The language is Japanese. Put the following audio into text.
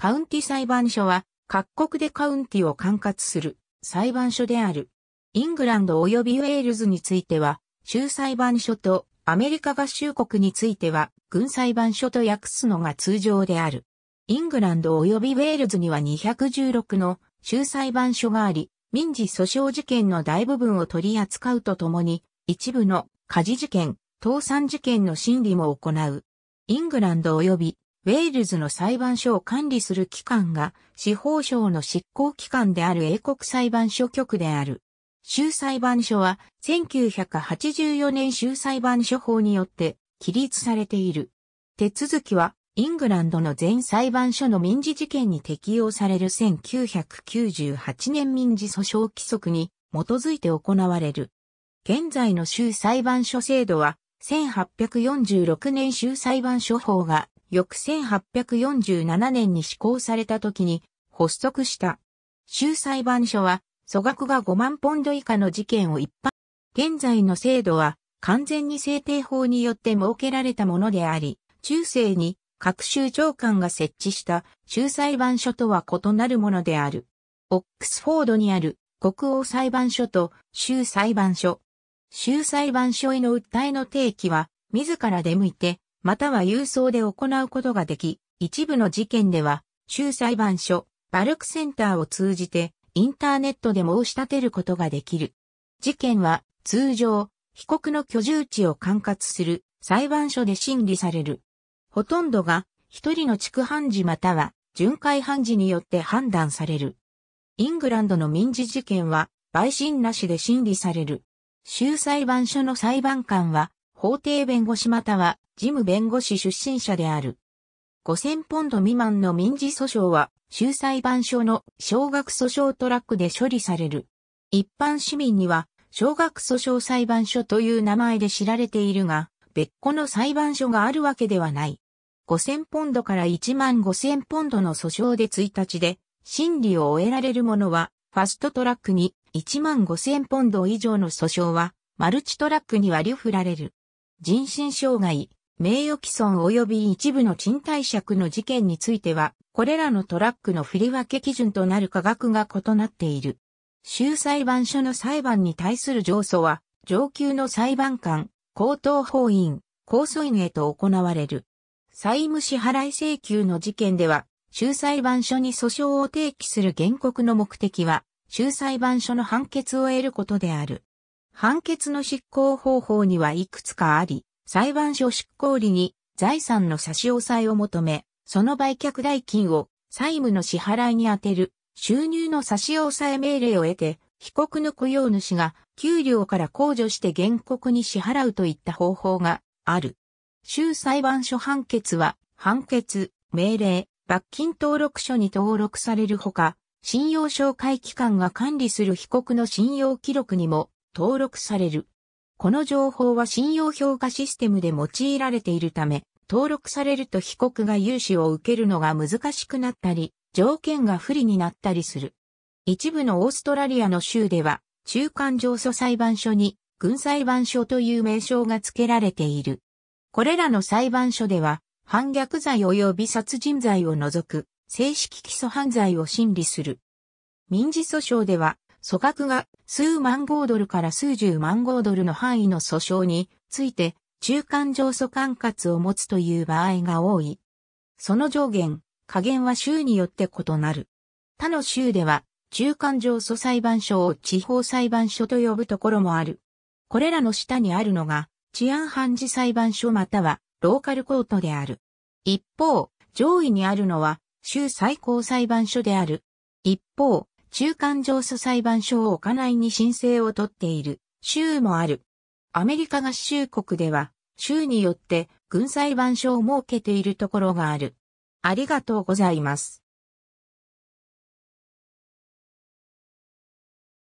カウンティ裁判所は各国でカウンティを管轄する裁判所である。イングランド及びウェールズについては州裁判所とアメリカ合衆国については軍裁判所と訳すのが通常である。イングランド及びウェールズには216の州裁判所があり、民事訴訟事件の大部分を取り扱うとともに、一部の家事事件、倒産事件の審理も行う。イングランド及びウェールズの裁判所を管理する機関が司法省の執行機関である英国裁判所局である。州裁判所は1984年州裁判所法によって起立されている。手続きはイングランドの全裁判所の民事事件に適用される1998年民事訴訟規則に基づいて行われる。現在の州裁判所制度は1846年州裁判所法が翌1847年に施行された時に発足した。州裁判所は、粗額が5万ポンド以下の事件を一般。現在の制度は、完全に制定法によって設けられたものであり、中世に各州長官が設置した州裁判所とは異なるものである。オックスフォードにある国王裁判所と州裁判所。州裁判所への訴えの提起は、自ら出向いてまたは郵送で行うことができ、一部の事件では、州裁判所、バルクセンターを通じて、インターネットで申し立てることができる。事件は、通常、被告の居住地を管轄する裁判所で審理される。ほとんどが、一人の地判事または、巡回判事によって判断される。イングランドの民事事件は、陪審なしで審理される。州裁判所の裁判官は、法廷弁護士または事務弁護士出身者である。5000ポンド未満の民事訴訟は、州裁判所の小額訴訟トラックで処理される。一般市民には、小額訴訟裁判所という名前で知られているが、別個の裁判所があるわけではない。5000ポンドから1万5000ポンドの訴訟で1日で、審理を終えられるものは、ファストトラックに1万5000ポンド以上の訴訟は、マルチトラックに割り振られる。人身障害、名誉毀損及び一部の賃貸借の事件については、これらのトラックの振り分け基準となる価学が異なっている。州裁判所の裁判に対する上訴は、上級の裁判官、高等法院、高訴院へと行われる。債務支払い請求の事件では、州裁判所に訴訟を提起する原告の目的は、州裁判所の判決を得ることである。判決の執行方法にはいくつかあり、裁判所執行理に財産の差し押さえを求め、その売却代金を債務の支払いに充てる収入の差し押さえ命令を得て、被告の雇用主が給料から控除して原告に支払うといった方法がある。州裁判所判決は判決、命令、罰金登録書に登録されるほか、信用紹介機関が管理する被告の信用記録にも登録される。この情報は信用評価システムで用いられているため、登録されると被告が融資を受けるのが難しくなったり、条件が不利になったりする。一部のオーストラリアの州では、中間上訴裁判所に、軍裁判所という名称が付けられている。これらの裁判所では、反逆罪及び殺人罪を除く、正式基礎犯罪を審理する。民事訴訟では、組閣が数万豪ドルから数十万豪ドルの範囲の訴訟について中間上訴管轄を持つという場合が多い。その上限、下限は州によって異なる。他の州では中間上訴裁判所を地方裁判所と呼ぶところもある。これらの下にあるのが治安判事裁判所またはローカルコートである。一方、上位にあるのは州最高裁判所である。一方、中間上訴裁判所を置かないに申請を取っている州もある。アメリカ合衆国では、州によって軍裁判所を設けているところがある。ありがとうございます。